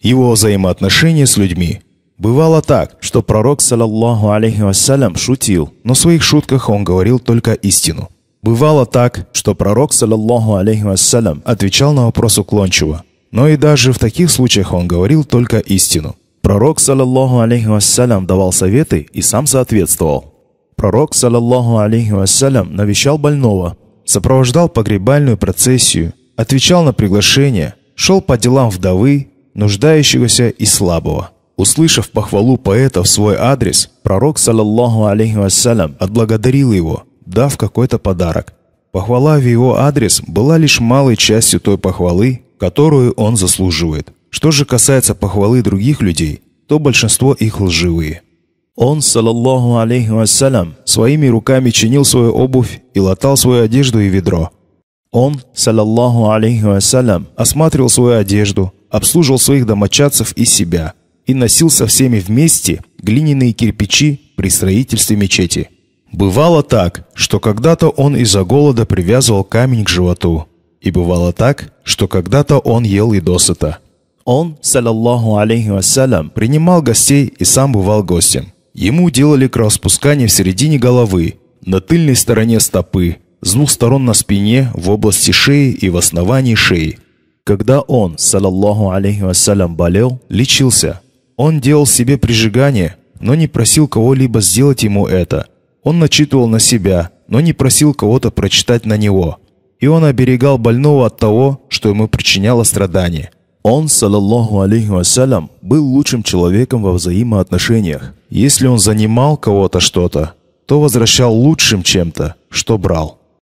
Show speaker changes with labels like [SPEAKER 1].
[SPEAKER 1] его взаимоотношения с людьми. Бывало так, что пророк, саллаллаху алейхи вассалям, шутил, но в своих шутках он говорил только истину. Бывало так, что пророк, саллаллаху алейхи вассалям, отвечал на вопрос уклончиво, но и даже в таких случаях он говорил только истину. Пророк, саллаллаху алейхи вассалям, давал советы и сам соответствовал. Пророк, саллаллаху алейхи вассалям, навещал больного, сопровождал погребальную процессию, отвечал на приглашение, шел по делам вдовы нуждающегося и слабого. Услышав похвалу поэта в свой адрес, пророк, саллаллаху алейхи вассалям, отблагодарил его, дав какой-то подарок. Похвала в его адрес была лишь малой частью той похвалы, которую он заслуживает. Что же касается похвалы других людей, то большинство их лживые. Он, саллаллаху алейхи вассалям, своими руками чинил свою обувь и латал свою одежду и ведро – он, саллаллаху алейхи вассалям, осматривал свою одежду, обслуживал своих домочадцев и себя и носил со всеми вместе глиняные кирпичи при строительстве мечети. Бывало так, что когда-то он из-за голода привязывал камень к животу, и бывало так, что когда-то он ел и досыта. Он, саллаллаху алейхи вассалям, принимал гостей и сам бывал гостем. Ему делали кровоспускание в середине головы, на тыльной стороне стопы, с двух сторон на спине, в области шеи и в основании шеи. Когда он, саллаллаху алейхи вассалям, болел, лечился. Он делал себе прижигание, но не просил кого-либо сделать ему это. Он начитывал на себя, но не просил кого-то прочитать на него. И он оберегал больного от того, что ему причиняло страдание. Он, саллаллаху алейхи вассалям, был лучшим человеком во взаимоотношениях. Если он занимал кого-то что-то, то возвращал лучшим чем-то, что брал.